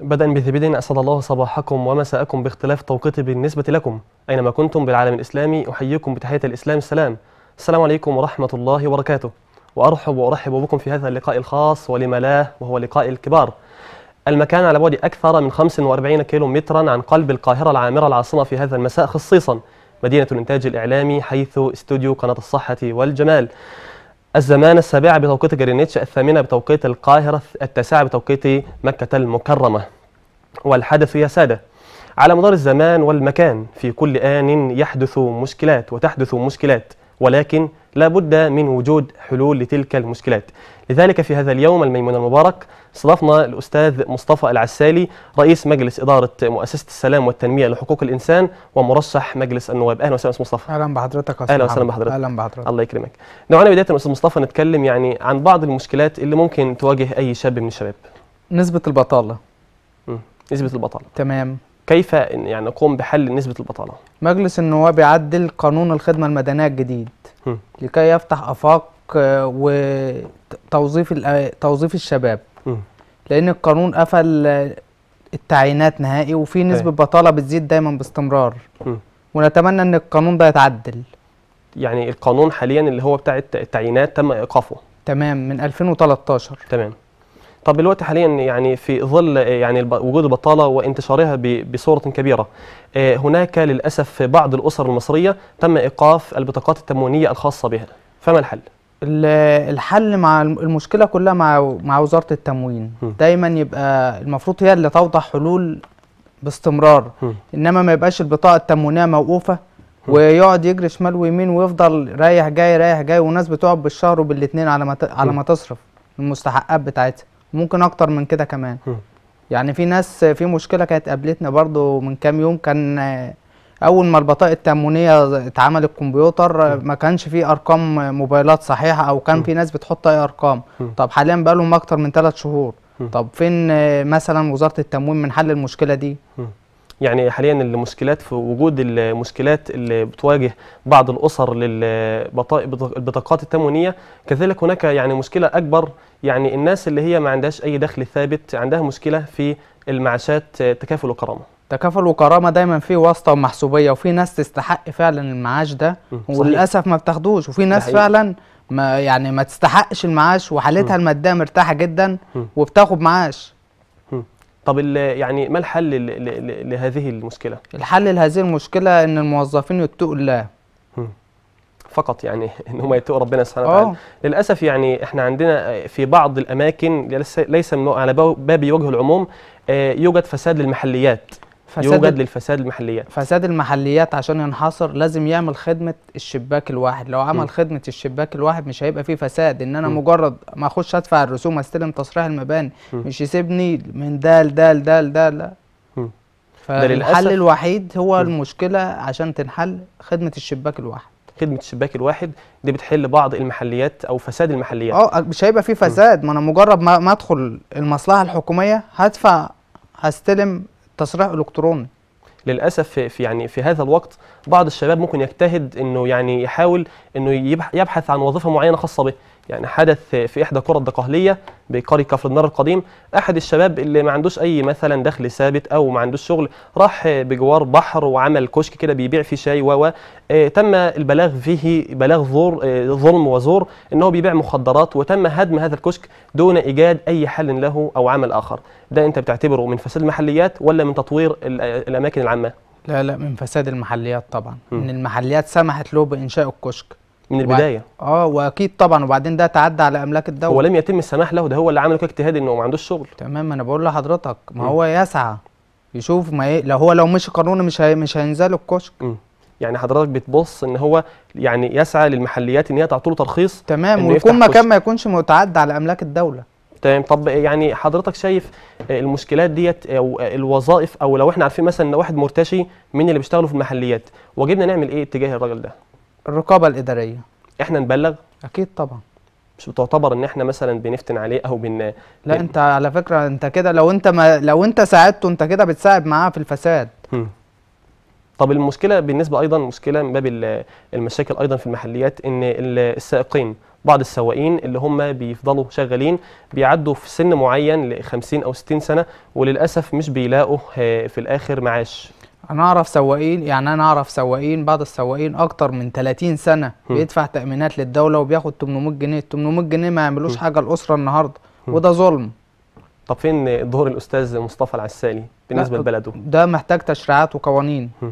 بدءا بثبيد أسعد الله صباحكم ومساءكم باختلاف توقيت بالنسبة لكم أينما كنتم بالعالم الإسلامي أحييكم بتحية الإسلام السلام السلام عليكم ورحمة الله وبركاته وأرحب وأرحب بكم في هذا اللقاء الخاص ولم لا وهو لقاء الكبار المكان على بعد أكثر من 45 كيلو مترا عن قلب القاهرة العامرة العاصمة في هذا المساء خصيصا مدينة الإنتاج الإعلامي حيث استوديو قناة الصحة والجمال الزمان السابعة بتوقيت جرينيتش الثامنة بتوقيت القاهرة التاسعة بتوقيت مكة المكرمة والحدث يا سادة على مدار الزمان والمكان في كل آن يحدث مشكلات وتحدث مشكلات ولكن لا بد من وجود حلول لتلك المشكلات لذلك في هذا اليوم الميمون المبارك استضفنا الأستاذ مصطفى العسالي رئيس مجلس إدارة مؤسسة السلام والتنمية لحقوق الإنسان ومرشح مجلس النواب أهلا وسهلا أستاذ مصطفى أهلا بحضرتك أهلا وسهلا بحضرتك أهلا بحضرتك الله يكرمك لو بداية أستاذ مصطفى نتكلم يعني عن بعض المشكلات اللي ممكن تواجه أي شاب من الشباب نسبة البطالة م. نسبة البطالة تمام كيف يعني نقوم بحل نسبة البطالة؟ مجلس النواب يعدل قانون الخدمة المدنية الجديد م. لكي يفتح آفاق آه، وتوظيف آه، توظيف الشباب م. لأن القانون قفل التعيينات نهائي وفي طيب. نسبة بطالة بتزيد دايما باستمرار م. ونتمنى أن القانون ده يتعدل يعني القانون حاليا اللي هو بتاع التعيينات تم إيقافه تمام من 2013 تمام طب دلوقتي حاليا يعني في ظل يعني وجود البطاله وانتشارها بصوره كبيره آه، هناك للاسف بعض الاسر المصريه تم ايقاف البطاقات التموينيه الخاصه بها فما الحل؟ الحل مع المشكله كلها مع مع وزاره التموين م. دايما يبقى المفروض هي اللي توضح حلول باستمرار م. انما ما يبقاش البطاقه التموينيه موقوفه ويقعد يجري شمال ويمين ويفضل رايح جاي رايح جاي وناس بتقعد بالشهر وبالاثنين على ما على ما تصرف المستحقات بتاعتها ممكن اكتر من كده كمان يعني في ناس في مشكله كانت قابلتنا برضو من كام يوم كان اول ما البطاقه التامونيه اتعمل الكمبيوتر ما كانش فيه ارقام موبايلات صحيحه او كان في ناس بتحط اي ارقام طب حاليا بقى لهم اكتر من ثلاث شهور طب فين آه، مثلا وزاره التموين من حل المشكله دي يعني حاليا المشكلات في وجود المشكلات اللي بتواجه بعض الاسر للبطاقات التموينيه كذلك هناك يعني مشكله اكبر يعني الناس اللي هي ما عندهاش اي دخل ثابت عندها مشكله في المعاشات تكافل وكرامه تكافل وكرامه دايما في واسطه ومحسوبيه وفي ناس تستحق فعلا المعاش ده وللاسف ما بتاخدوش وفي ناس فعلا ما يعني ما تستحقش المعاش وحالتها الماديه مرتاحه جدا وبتاخد معاش طب يعني ما الحل لهذه المشكله الحل لهذه المشكله ان الموظفين يتقوا الله فقط يعني ان هم يتقوا ربنا سبحانه وتعالى آه. للاسف يعني احنا عندنا في بعض الاماكن ليس ليس على باب يوجه العموم آه، يوجد فساد للمحليات فساد يوجد للفساد المحليات فساد المحليات عشان ينحصر لازم يعمل خدمه الشباك الواحد لو عمل م. خدمه الشباك الواحد مش هيبقى فيه فساد ان انا م. مجرد ما اخش ادفع الرسوم استلم تصريح المباني م. مش يسيبني من ده لده لده لده لا فالحل الوحيد هو م. المشكله عشان تنحل خدمه الشباك الواحد خدمه الشباك الواحد دي بتحل بعض المحليات او فساد المحليات اه مش هيبقى فيه فساد ما انا مجرد ما ادخل المصلحه الحكوميه هدفع هستلم تصريح الكتروني للاسف في يعني في هذا الوقت بعض الشباب ممكن يجتهد انه يعني يحاول انه يبحث عن وظيفه معينه خاصه به يعني حدث في احدى قرى الدقهليه بقرية كفر النار القديم احد الشباب اللي ما عندوش اي مثلا دخل ثابت او ما عندوش شغل راح بجوار بحر وعمل كشك كده بيبيع فيه شاي و آه، تم البلاغ فيه بلاغ ظلم آه، ظلم وزور ان هو بيبيع مخدرات وتم هدم هذا الكشك دون ايجاد اي حل له او عمل اخر ده انت بتعتبره من فساد المحليات ولا من تطوير الاماكن العامه لا لا من فساد المحليات طبعا م. ان المحليات سمحت له بانشاء الكشك من البدايه اه واكيد طبعا وبعدين ده تعدى على املاك الدوله هو لم يتم السماح له ده هو اللي عمل كاجتهاد اجتهاد انه ما عندوش شغل تمام انا بقول لحضرتك ما م. هو يسعى يشوف ما ايه لو هو لو مش قانوني مش هي... مش هينزل الكشك م. يعني حضرتك بتبص ان هو يعني يسعى للمحليات ان هي تعطي له ترخيص تمام ويكون مكان ما يكونش متعدى على املاك الدوله تمام طب يعني حضرتك شايف المشكلات ديت او الوظائف او لو احنا عارفين مثلا ان واحد مرتشي من اللي بيشتغلوا في المحليات واجبنا نعمل ايه اتجاه الراجل ده الرقابه الاداريه احنا نبلغ اكيد طبعا مش بتعتبر ان احنا مثلا بنفتن عليه او بن لا بن... انت على فكره انت كده لو انت ما لو انت ساعدته انت كده بتساعد معاه في الفساد م. طب المشكله بالنسبه ايضا مشكله من باب المشاكل ايضا في المحليات ان السائقين بعض السواقين اللي هم بيفضلوا شغالين بيعدوا في سن معين ل 50 او 60 سنه وللاسف مش بيلاقوا آه، في الاخر معاش انا اعرف سواقين يعني انا اعرف سواقين بعض السواقين اكتر من 30 سنه م. بيدفع تامينات للدوله وبياخد 800 جنيه 800 جنيه ما يعملوش حاجه الاسره النهارده وده ظلم طب فين دور الاستاذ مصطفى العسالي بالنسبه لبلده ده محتاج تشريعات وقوانين م.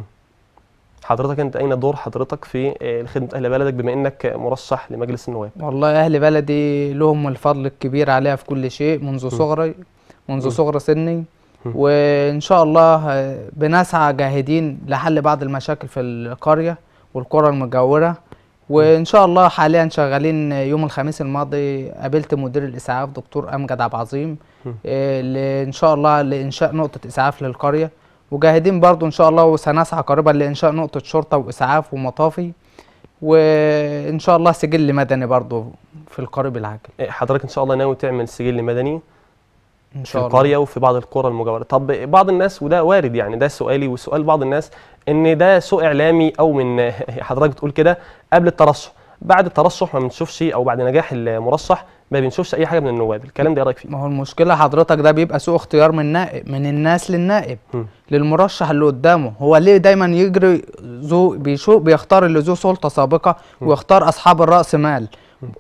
حضرتك انت اين دور حضرتك في خدمه اهل بلدك بما انك مرشح لمجلس النواب والله اهل بلدي لهم الفضل الكبير عليها في كل شيء منذ صغري منذ صغر سني وان شاء الله بنسعى جاهدين لحل بعض المشاكل في القريه والقرى المجاوره وان شاء الله حاليا شغالين يوم الخميس الماضي قابلت مدير الاسعاف دكتور امجد عبد العظيم آه، ان شاء الله لانشاء نقطه اسعاف للقريه وجاهدين برضو ان شاء الله وسنسعى قريبا لانشاء نقطه شرطه واسعاف ومطافي وان شاء الله سجل مدني برضو في القريب العاجل إيه، حضرتك ان شاء الله ناوي تعمل سجل مدني إن شاء في القريه وفي بعض القرى المجاوره طب بعض الناس وده وارد يعني ده سؤالي وسؤال بعض الناس ان ده سوء اعلامي او من حضرتك بتقول كده قبل الترشح بعد الترشح ما بنشوفش او بعد نجاح المرشح ما بنشوفش اي حاجه من النواب الكلام ده ايه رايك فيه ما هو المشكله حضرتك ده بيبقى سوء اختيار من نائب من الناس للنائب م. للمرشح اللي قدامه هو ليه دايما يجري ذو بيشوق بيختار اللي ذو سلطه سابقه ويختار اصحاب الراس مال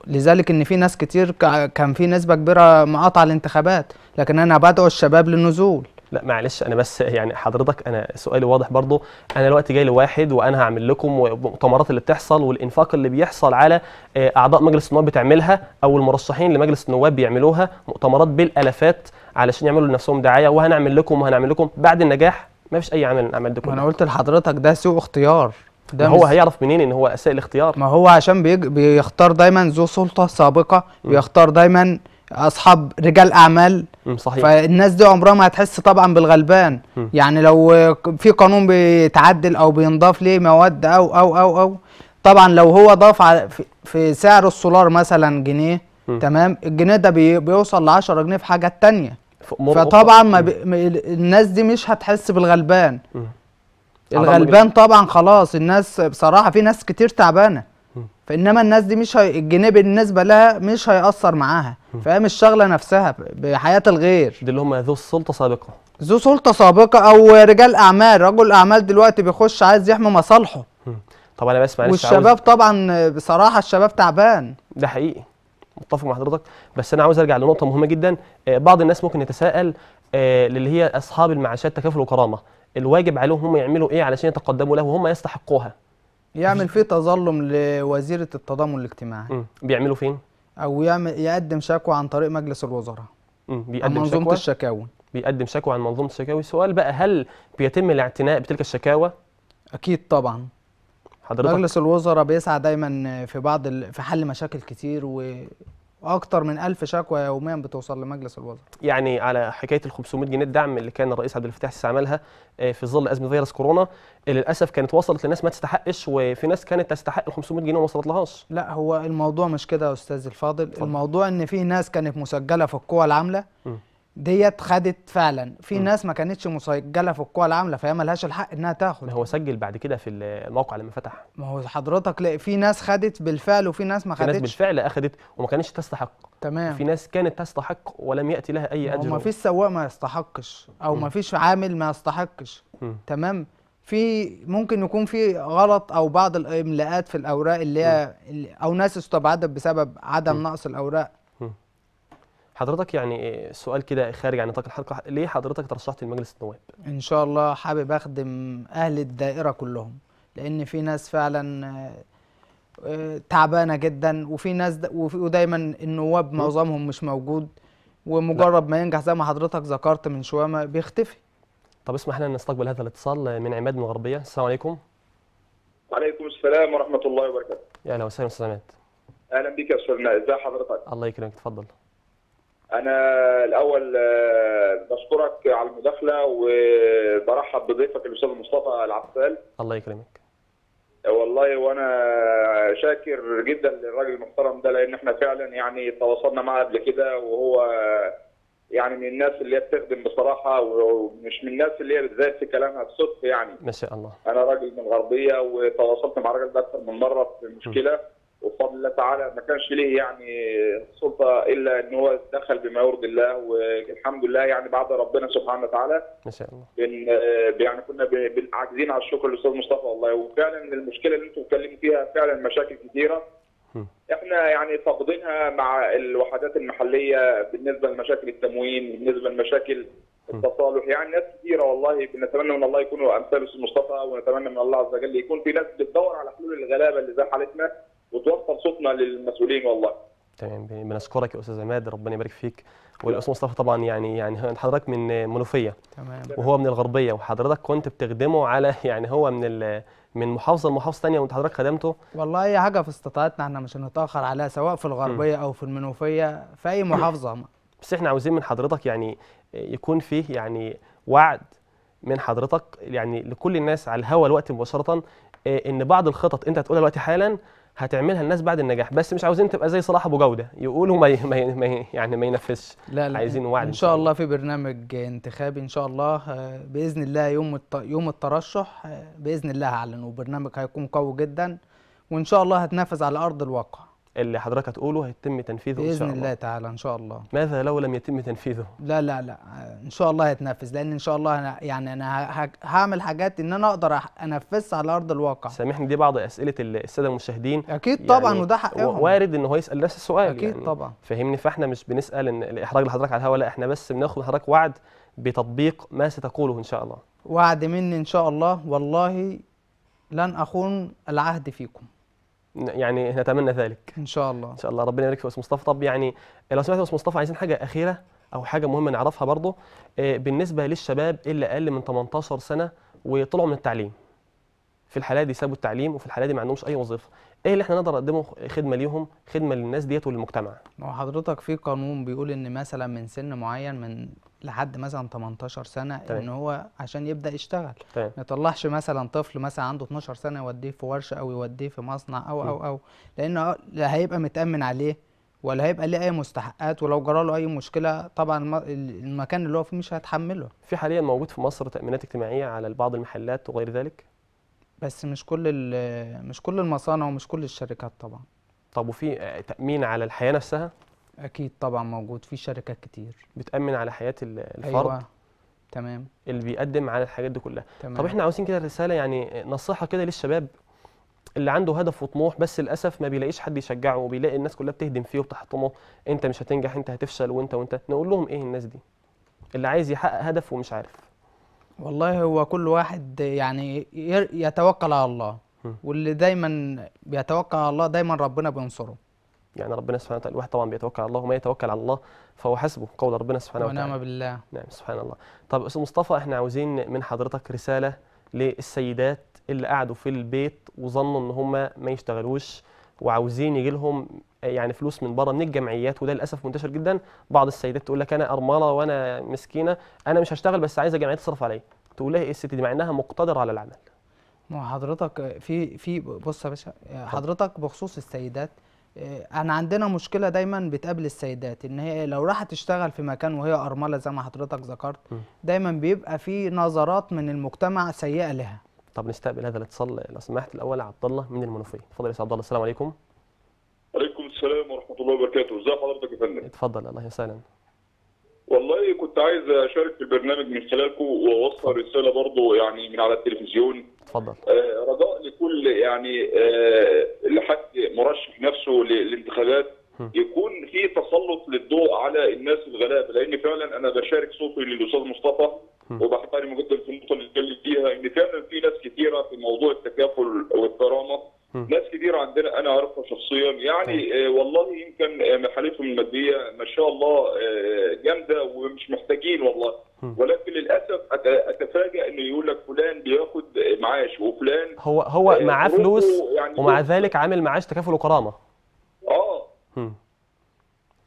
لذلك ان في ناس كتير كان في نسبه كبيره مقاطعه الانتخابات لكن انا بدعو الشباب للنزول لا معلش انا بس يعني حضرتك انا سؤالي واضح برضو انا دلوقتي جاي لواحد وانا هعمل لكم المؤتمرات اللي بتحصل والانفاق اللي بيحصل على آه، اعضاء مجلس النواب بتعملها او المرشحين لمجلس النواب بيعملوها مؤتمرات بالالافات علشان يعملوا لنفسهم دعايه وهنعمل لكم وهنعمل لكم بعد النجاح ما فيش اي عمل من الاعمال دي كلها انا قلت لحضرتك ده سوء اختيار ده هو هيعرف منين ان هو اساء الاختيار ما هو عشان بيختار دايما ذو سلطه سابقه م. بيختار دايما اصحاب رجال اعمال صحيح فالناس دي عمرها ما هتحس طبعا بالغلبان م. يعني لو في قانون بيتعدل او بينضاف ليه مواد او او او او طبعا لو هو ضاف في سعر السولار مثلا جنيه م. تمام الجنيه ده بيوصل ل 10 جنيه في حاجات تانية فطبعا ما بي... الناس دي مش هتحس بالغلبان م. الغلبان طبعا خلاص الناس بصراحه في ناس كتير تعبانه فانما الناس دي مش هي... الجنيه بالنسبه لها مش هيأثر معاها فهي مش شاغله نفسها بحياه الغير دي اللي هم ذو السلطه سابقه ذو سلطه سابقه او رجال اعمال رجل اعمال دلوقتي بيخش عايز يحمي مصالحه طب انا بس معلش والشباب عاوز... طبعا بصراحه الشباب تعبان ده حقيقي متفق مع حضرتك بس انا عاوز ارجع لنقطه مهمه جدا آه، بعض الناس ممكن يتساءل آه، للي هي اصحاب المعاشات تكافل وكرامه الواجب عليهم هم يعملوا ايه علشان يتقدموا له وهم يستحقوها يعمل فيه تظلم لوزيره التضامن الاجتماعي مم. بيعملوا فين او يعمل يقدم شكوى عن طريق مجلس الوزراء مم. بيقدم عن منظومه الشكاوي بيقدم شكوى عن منظومه الشكاوي سؤال بقى هل بيتم الاعتناء بتلك الشكاوى اكيد طبعا حضرتك مجلس الوزراء بيسعى دايما في بعض ال... في حل مشاكل كتير و واكثر من 1000 شكوى يوميا بتوصل لمجلس الوزراء يعني على حكايه ال 500 جنيه الدعم اللي كان الرئيس عبد الفتاح استعملها آه، في ظل ازمه فيروس كورونا اللي آه، للاسف كانت وصلت لناس ما تستحقش وفي ناس كانت تستحق ال 500 جنيه وما وصلتلهاش لا هو الموضوع مش كده يا استاذ الفاضل فضل. الموضوع ان في ناس كانت مسجله في القوى العامله م. ديت خدت فعلا في ناس ما كانتش مسجله في القوى العامله فهي لهاش الحق انها تاخد ما هو سجل بعد كده في الموقع لما فتح ما هو حضرتك لا في ناس خدت بالفعل وفي ناس ما خدتش في ناس بالفعل اخدت وما كانتش تستحق تمام في ناس كانت تستحق ولم ياتي لها اي اجر ما فيش سواق ما يستحقش او ما فيش عامل ما يستحقش تمام في ممكن يكون في غلط او بعض الاملاءات في الاوراق اللي هي او ناس استبعدت بسبب عدم م. نقص الاوراق حضرتك يعني سؤال كده خارج عن نطاق الحلقه ليه حضرتك ترشحت لمجلس النواب ان شاء الله حابب اخدم اهل الدائره كلهم لان في ناس فعلا آه، تعبانه جدا وفي ناس ودايما النواب معظمهم مش موجود ومجرد ما ينجح زي ما حضرتك ذكرت من شويه ما بيختفي طب اسمح لنا نستقبل هذا الاتصال من عماد من الغربيه السلام عليكم وعليكم السلام ورحمه الله وبركاته يا اهلا وسهلا استاذ عماد اهلا بك يا استاذ نائب ازي حضرتك الله يكرمك تفضل انا الاول آه، بشكرك على المداخله وبرحب بضيفك الاستاذ مصطفى العسال الله يكرمك والله وانا شاكر جدا للراجل المحترم ده لان احنا فعلا يعني تواصلنا معاه قبل كده وهو يعني من الناس اللي هي بتخدم بصراحه ومش من الناس اللي هي بالذات في كلامها بصدق يعني ما شاء الله انا راجل من الغربيه وتواصلت مع الراجل ده اكثر من مره في مشكله م. وبفضل الله تعالى ما كانش ليه يعني سلطه الا ان هو دخل بما يرضي الله والحمد لله يعني بعد ربنا سبحانه وتعالى ما شاء الله بن آه، يعني كنا عاجزين على الشكر للاستاذ مصطفى والله وفعلا المشكله اللي انتم بتتكلموا فيها فعلا مشاكل كثيره احنا يعني فاقدينها مع الوحدات المحليه بالنسبه لمشاكل التموين بالنسبه لمشاكل التصالح يعني ناس كثيره والله بنتمنى من الله يكونوا امثال الاستاذ مصطفى ونتمنى من الله عز وجل يكون في ناس بتدور على حلول الغلابه اللي زي حالتنا وتوصل صوتنا للمسؤولين والله تمام بنشكرك يا استاذ عماد ربنا يبارك فيك والاستاذ مصطفى طبعا يعني يعني حضرتك من منوفيه تمام وهو من الغربيه وحضرتك كنت بتخدمه على يعني هو من من محافظه لمحافظه ثانيه وانت حضرتك خدمته والله اي حاجه في استطاعتنا احنا مش هنتاخر عليها سواء في الغربيه م. او في المنوفيه في اي محافظه بس احنا عاوزين من حضرتك يعني يكون فيه يعني وعد من حضرتك يعني لكل الناس على الهواء الوقت مباشره إيه، ان بعض الخطط انت هتقولها دلوقتي حالا هتعملها الناس بعد النجاح بس مش عاوزين تبقى زي صلاح ابو جوده يقولوا ما يعني ما ينفذش لا لا عايزين وعد ان شاء الله في برنامج انتخابي ان شاء الله آه، باذن الله يوم يوم الترشح آه، باذن الله هعلن وبرنامج هيكون قوي جدا وان شاء الله هتنافس على ارض الواقع اللي حضرتك هتقوله هيتم تنفيذه بإذن إن شاء الله بإذن الله تعالى إن شاء الله ماذا لو لم يتم تنفيذه؟ لا لا لا إن شاء الله هيتنفذ لأن إن شاء الله أنا يعني أنا هعمل حاجات إن أنا أقدر أنفذها على أرض الواقع سامحني دي بعض أسئلة السادة المشاهدين أكيد يعني طبعا وده حقهم وارد إن هو يسأل نفس السؤال أكيد يعني طبعا فهمني فإحنا مش بنسأل إن الإحراج لحضرتك على الهواء لا إحنا بس بناخد حضرتك وعد بتطبيق ما ستقوله إن شاء الله وعد مني إن شاء الله والله لن أخون العهد فيكم يعني نتمنى ذلك ان شاء الله ان شاء الله ربنا يبارك في اسم مصطفى طب يعني لو سمحت يا مصطفى عايزين حاجه اخيره او حاجه مهمه نعرفها برضه آه، بالنسبه للشباب اللي اقل من 18 سنه وطلعوا من التعليم في الحاله دي سابوا التعليم وفي الحاله دي ما عندهمش اي وظيفه ايه اللي احنا نقدر نقدمه خدمه ليهم خدمه للناس ديت وللمجتمع ما حضرتك في قانون بيقول ان مثلا من سن معين من لحد مثلا 18 سنه طيب. ان هو عشان يبدا يشتغل طيب. ما يطلعش مثلا طفل مثلا عنده 12 سنه يوديه في ورشه او يوديه في مصنع او او او لانه لا هيبقى متامن عليه ولا هيبقى ليه اي مستحقات ولو جرى له اي مشكله طبعا المكان اللي هو فيه مش هيتحمله في حاليا موجود في مصر تامينات اجتماعيه على بعض المحلات وغير ذلك بس مش كل آه، مش كل المصانع ومش كل الشركات طبعا طب وفي آه، تامين على الحياه نفسها اكيد طبعا موجود في شركات كتير بتامن على حياه آه، الفرد أيوة. تمام اللي بيقدم على الحاجات دي كلها تمام. طب احنا عاوزين كده رساله يعني نصيحه كده للشباب اللي عنده هدف وطموح بس للاسف ما بيلاقيش حد يشجعه وبيلاقي الناس كلها بتهدم فيه وبتحطمه انت مش هتنجح انت هتفشل وانت وانت نقول لهم ايه الناس دي اللي عايز يحقق هدف ومش عارف والله هو كل واحد يعني يتوكل على الله واللي دايما بيتوكل على الله دايما ربنا بينصره يعني ربنا سبحانه وتعالى الواحد طبعا بيتوكل على الله وما يتوكل على الله فهو حسبه قول ربنا سبحانه وتعالى ونعم بالله نعم سبحان الله طب استاذ مصطفى احنا عاوزين من حضرتك رساله للسيدات اللي قعدوا في البيت وظنوا ان هم ما يشتغلوش وعاوزين يجي لهم يعني فلوس من بره من الجمعيات وده للاسف منتشر جدا بعض السيدات تقول لك انا ارمله وانا مسكينه انا مش هشتغل بس عايزه جمعيه تصرف عليا تقول لها ايه الست دي مع انها مقتدره على العمل ما حضرتك في في بص يا باشا حضرتك بخصوص السيدات آه، انا عندنا مشكله دايما بتقابل السيدات ان هي لو راحت تشتغل في مكان وهي ارمله زي ما حضرتك ذكرت دايما بيبقى في نظرات من المجتمع سيئه لها طب نستقبل هذا الاتصال لو سمحت الاول عبد الله من المنوفيه اتفضل يا عبد الله السلام عليكم السلام ورحمه الله وبركاته ازي حضرتك يا فندم اتفضل الله يسلمك والله كنت عايز اشارك في البرنامج من خلالكم واوصل رساله برضو يعني من على التلفزيون اتفضل آه رجاء لكل يعني آه لحد مرشح نفسه للانتخابات يكون في تسلط للضوء على الناس الغلابه لان فعلا انا بشارك صوتي للاستاذ مصطفى وبحترمه جدا في النقطه اللي اتكلم فيها ان فعلا في ناس كثيره في موضوع عندنا انا اعرفها شخصيا يعني طيب. آه، والله يمكن آه، حالتهم الماديه ما شاء الله آه، جامده ومش محتاجين والله ولكن للاسف اتفاجئ انه يقول لك فلان بياخد معاش وفلان هو هو معاه فلوس يعني ومع ذلك عامل معاش تكافل وكرامه اه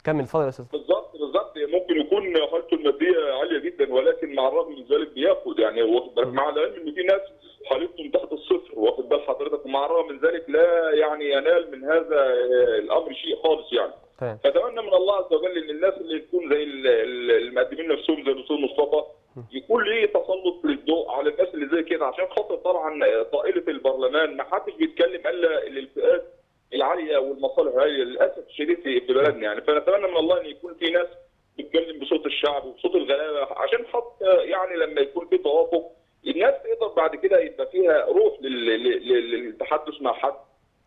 كمل اتفضل يا استاذ بالظبط بالظبط ممكن يكون حالته الماديه عاليه جدا ولكن مع الرغم من ذلك بياخد يعني مع العلم ان في ناس حالتهم تحت الصفر واخد بال حضرتك ومع الرغم من ذلك لا يعني ينال من هذا الامر شيء خالص يعني طيب. فاتمنى من الله عز وجل ان الناس اللي تكون زي المقدمين نفسهم زي الاستاذ مصطفى يكون ليه تسلط للضوء على الناس اللي زي كده عشان خاطر طبعا طائله البرلمان ما حدش بيتكلم الا الفئات العاليه والمصالح العاليه للاسف الشديد في بلدنا يعني فنتمنى من الله ان يكون في ناس بتتكلم بصوت الشعب وبصوت الغلابه عشان حتى يعني لما يكون في توافق الناس تقدر بعد كده يبقى فيها روح للتحدث مع حد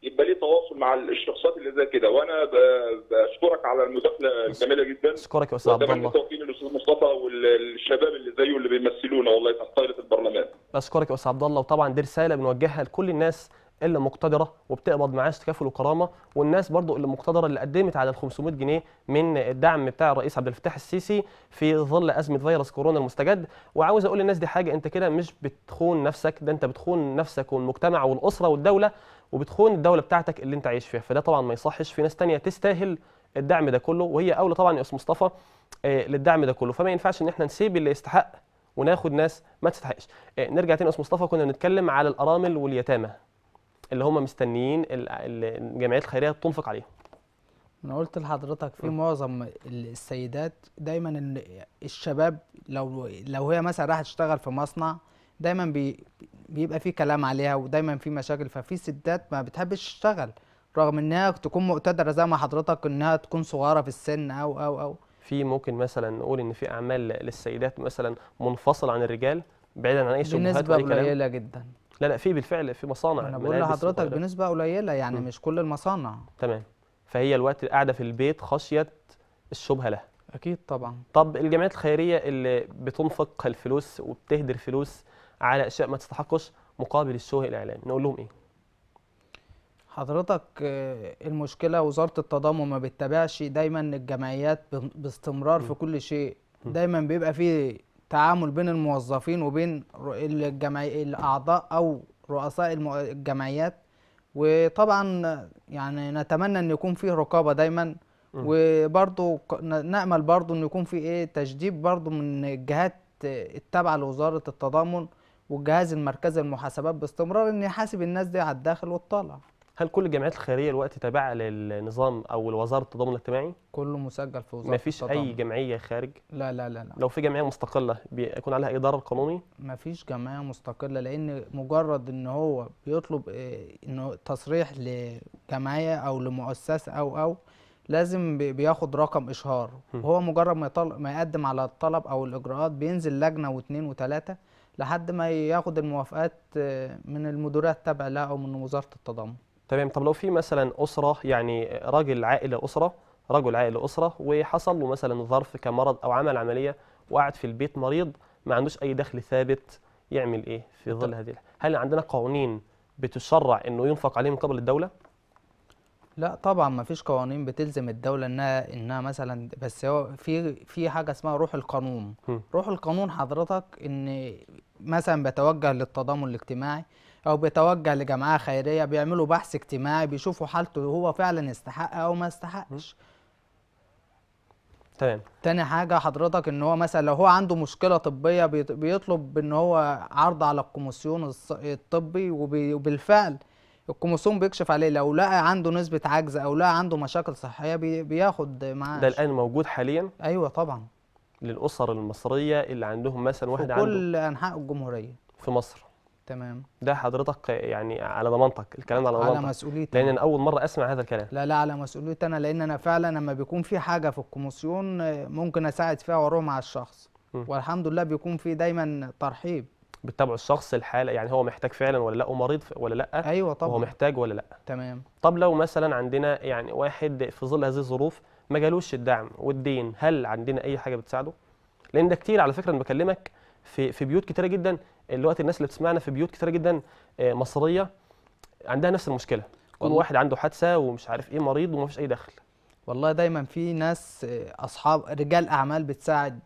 يبقى ليه تواصل مع الشخصيات اللي زي كده وانا بشكرك على المداخله الجميله جدا اشكرك يا استاذ عبد الله توفيق الاستاذ مصطفى والشباب اللي زيه اللي بيمثلونا والله تحت طاوله البرلمان بشكرك يا استاذ عبد الله وطبعا دي رساله بنوجهها لكل الناس الا مقتدره وبتقبض معاش تكافل وكرامه والناس برضو اللي مقتدره اللي قدمت على ال 500 جنيه من الدعم بتاع الرئيس عبد الفتاح السيسي في ظل ازمه فيروس كورونا المستجد وعاوز اقول للناس دي حاجه انت كده مش بتخون نفسك ده انت بتخون نفسك والمجتمع والاسره والدوله وبتخون الدوله بتاعتك اللي انت عايش فيها فده طبعا ما يصحش في ناس ثانيه تستاهل الدعم ده كله وهي اولى طبعا يا استاذ مصطفى آه، للدعم ده كله فما ينفعش ان احنا نسيب اللي يستحق وناخد ناس ما تستحقش آه، نرجع تاني يا مصطفى كنا بنتكلم على الارامل واليتامى اللي هم مستنيين الجمعيات الخيريه تنفق عليهم انا قلت لحضرتك في معظم السيدات دايما الشباب لو لو هي مثلا راحت تشتغل في مصنع دايما بي بيبقى في كلام عليها ودايما في مشاكل ففي ستات ما بتحبش تشتغل رغم انها تكون مقتدره زي ما حضرتك انها تكون صغيره في السن او او او في ممكن مثلا نقول ان في اعمال للسيدات مثلا منفصله عن الرجال بعيدا عن اي شبهات بنسبه قليله جدا لا لا في بالفعل في مصانع انا بقول لحضرتك بنسبه قليله يعني م. مش كل المصانع تمام فهي الوقت قاعده في البيت خشيه الشبهه لها اكيد طبعا طب الجمعيات الخيريه اللي بتنفق الفلوس وبتهدر فلوس على اشياء ما تستحقش مقابل الشوه الاعلامي نقول لهم ايه حضرتك آه، المشكله وزاره التضامن ما بتتابعش دايما الجمعيات باستمرار م. في كل شيء دايما بيبقى فيه تعامل بين الموظفين وبين الأعضاء أو رؤساء الجمعيات وطبعا يعني نتمنى أن يكون فيه رقابة دايما وبرضه نأمل برضه أن يكون فيه إيه تشديد برضه من الجهات التابعة لوزارة التضامن والجهاز المركزي للمحاسبات باستمرار أن يحاسب الناس دي على الداخل والطالع هل كل الجامعات الخيريه الوقت تابعه للنظام او لوزاره التضامن الاجتماعي كله مسجل في وزاره مفيش التضامن. اي جمعيه خارج لا لا لا, لا. لو في جمعيه مستقله بيكون عليها اداره قانوني مفيش جمعيه مستقله لان مجرد ان هو بيطلب آه، انه تصريح لجمعيه او لمؤسسه او او لازم بياخد رقم اشهار وهو مجرد ما, ما يقدم على الطلب او الاجراءات بينزل لجنه واثنين وثلاثه لحد ما ياخد الموافقات آه، من المديرات التابعه لها او من وزاره التضامن تمام طب لو في مثلا أسرة يعني راجل عائلة أسرة رجل عائلة أسرة وحصل له مثلا ظرف كمرض أو عمل عملية وقعد في البيت مريض ما عندوش أي دخل ثابت يعمل إيه في ظل هذه هل عندنا قوانين بتشرع إنه ينفق عليه من قبل الدولة؟ لا طبعا ما فيش قوانين بتلزم الدوله انها انها مثلا بس هو في في حاجه اسمها روح القانون م. روح القانون حضرتك ان مثلا بتوجه للتضامن الاجتماعي او بيتوجه لجمعيه خيريه بيعملوا بحث اجتماعي بيشوفوا حالته هو فعلا يستحق او ما يستحقش تمام تاني حاجه حضرتك ان هو مثلا لو هو عنده مشكله طبيه بيطلب ان هو عرض على الكوميسيون الطبي وبالفعل الكوميسيون بيكشف عليه لو لقى عنده نسبه عجز او لقى عنده مشاكل صحيه بياخد معاه ده الان موجود حاليا ايوه طبعا للاسر المصريه اللي عندهم مثلا واحد عنده في كل انحاء الجمهوريه في مصر تمام ده حضرتك يعني على ضمانتك الكلام ده على ضمانتك على مسؤوليتي لان انا اول مره اسمع هذا الكلام لا لا على مسؤوليتي انا لان انا فعلا لما بيكون في حاجه في الكوميسيون ممكن اساعد فيها واروح مع الشخص م. والحمد لله بيكون في دايما ترحيب بتتابعوا الشخص الحاله يعني هو محتاج فعلا ولا لا ومريض ولا لا ايوه طبعا هو محتاج ولا لا تمام طب لو مثلا عندنا يعني واحد في ظل هذه الظروف ما جالوش الدعم والدين هل عندنا اي حاجه بتساعده لان ده كتير على فكره انا بكلمك في في بيوت كتيره جدا دلوقتي الناس اللي بتسمعنا في بيوت كتيره جدا آه، مصريه عندها نفس المشكله يكون واحد عنده حادثه ومش عارف ايه مريض ومفيش اي دخل والله دايما في ناس آه، اصحاب رجال اعمال بتساعد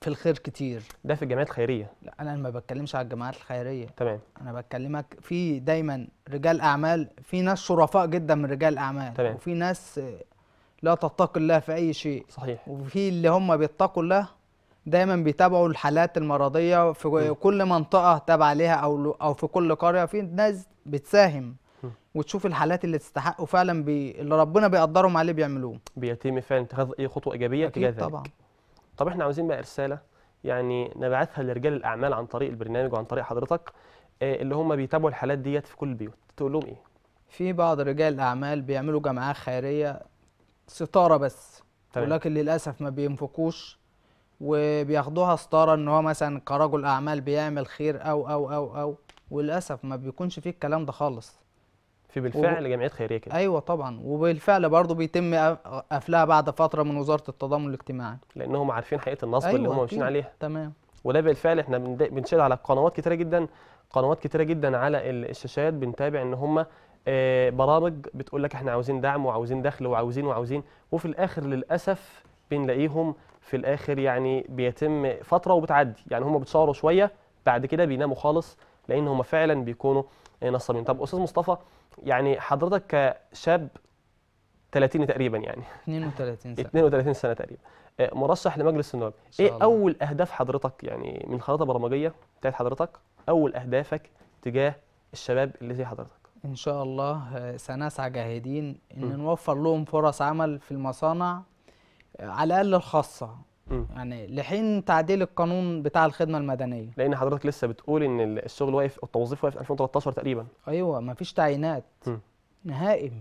في الخير كتير ده في الجمعيات الخيريه لا انا ما بتكلمش على الجمعيات الخيريه تمام انا بكلمك في دايما رجال اعمال في ناس شرفاء جدا من رجال الاعمال تمام وفي ناس آه، لا تتقي الله في اي شيء صحيح وفي اللي هم بيتقوا الله دايما بيتابعوا الحالات المرضيه في كل منطقه تابعه ليها او او في كل قريه في ناس بتساهم وتشوف الحالات اللي تستحق فعلا بي... اللي ربنا بيقدرهم عليه بيعملوه بيتم فعلا اتخاذ اي خطوه ايجابيه تجاه ذلك طبعا طب احنا عاوزين بقى رساله يعني نبعثها لرجال الاعمال عن طريق البرنامج وعن طريق حضرتك آه، اللي هم بيتابعوا الحالات ديت في كل البيوت تقول لهم ايه في بعض رجال الاعمال بيعملوا جمعيه خيريه ستاره بس طبعا. ولكن للاسف ما بينفقوش وبياخدوها ستاره ان هو مثلا كرجل اعمال بيعمل خير او او او او وللاسف ما بيكونش فيه الكلام ده خالص في بالفعل وب... جمعيات خيريه كده ايوه طبعا وبالفعل برضه بيتم قفلها بعد فتره من وزاره التضامن الاجتماعي لانهم عارفين حقيقه النصب أيوة اللي هم ماشيين عليها تمام وده بالفعل احنا بنشير على قنوات كتيره جدا قنوات كتيره جدا على الشاشات بنتابع ان هم آه، برامج بتقول لك احنا عاوزين دعم وعاوزين دخل وعاوزين وعاوزين وفي الاخر للاسف بنلاقيهم في الاخر يعني بيتم فتره وبتعدي يعني هم بيتصوروا شويه بعد كده بيناموا خالص لان هم فعلا بيكونوا نصابين طب استاذ مصطفى يعني حضرتك كشاب 30 تقريبا يعني 32 سنه 32 سنه تقريبا آه، مرشح لمجلس النواب ايه اول اهداف حضرتك يعني من خريطه برمجيه بتاعت حضرتك اول اهدافك تجاه الشباب اللي زي حضرتك ان شاء الله آه، سنسعى جاهدين ان م. نوفر لهم فرص عمل في المصانع على الاقل الخاصه م. يعني لحين تعديل القانون بتاع الخدمه المدنيه لان حضرتك لسه بتقول ان الشغل واقف التوظيف واقف 2013 تقريبا ايوه مفيش تعيينات نهائي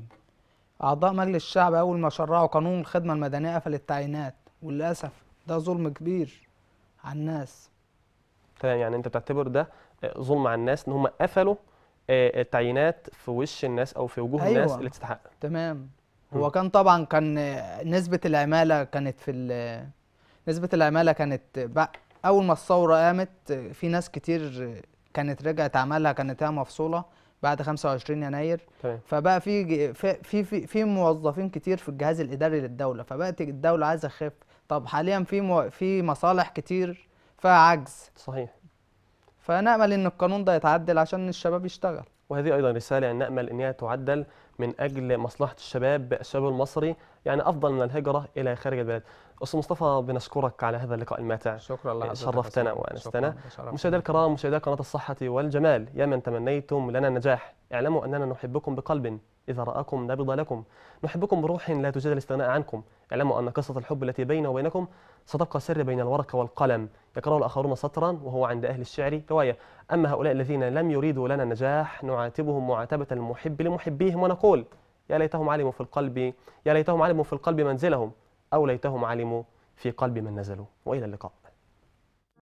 اعضاء مجلس الشعب اول ما شرعوا قانون الخدمه المدنيه قفل التعيينات وللاسف ده ظلم كبير على الناس تمام يعني انت بتعتبر ده آه، ظلم على الناس ان هم قفلوا آه، التعيينات في وش الناس او في وجوه أيوة. الناس اللي تستحق تمام هو كان طبعا كان نسبه العماله كانت في نسبه العماله كانت اول ما الثوره قامت في ناس كتير كانت رجعت عملها كانت هي مفصوله بعد 25 يناير طيب. فبقى في في في موظفين كتير في الجهاز الاداري للدوله فبقت الدوله عايزه تخف طب حاليا في مو... في مصالح كتير فيها عجز صحيح فنامل ان القانون ده يتعدل عشان الشباب يشتغل وهذه أيضا رسالة يعني نأمل أنها تعدل من أجل مصلحة الشباب الشباب المصري يعني أفضل من الهجرة إلى خارج البلاد أستاذ مصطفى بنشكرك على هذا اللقاء الماتع شكرا لك شرفتنا وأنستنا مشاهدينا الكرام مشاهدي قناة الصحة والجمال يا من تمنيتم لنا النجاح اعلموا أننا نحبكم بقلب إذا رآكم نبض لكم نحبكم بروح لا تجد الاستغناء عنكم اعلموا أن قصة الحب التي بيني وبينكم ستبقى سر بين الورقة والقلم يقرأ الآخرون سطرا وهو عند أهل الشعر رواية أما هؤلاء الذين لم يريدوا لنا النجاح نعاتبهم معاتبة المحب لمحبيهم ونقول يا ليتهم علموا في القلب يا ليتهم علموا في القلب منزلهم أو ليتهم علموا في قلب من نزلوا وإلى اللقاء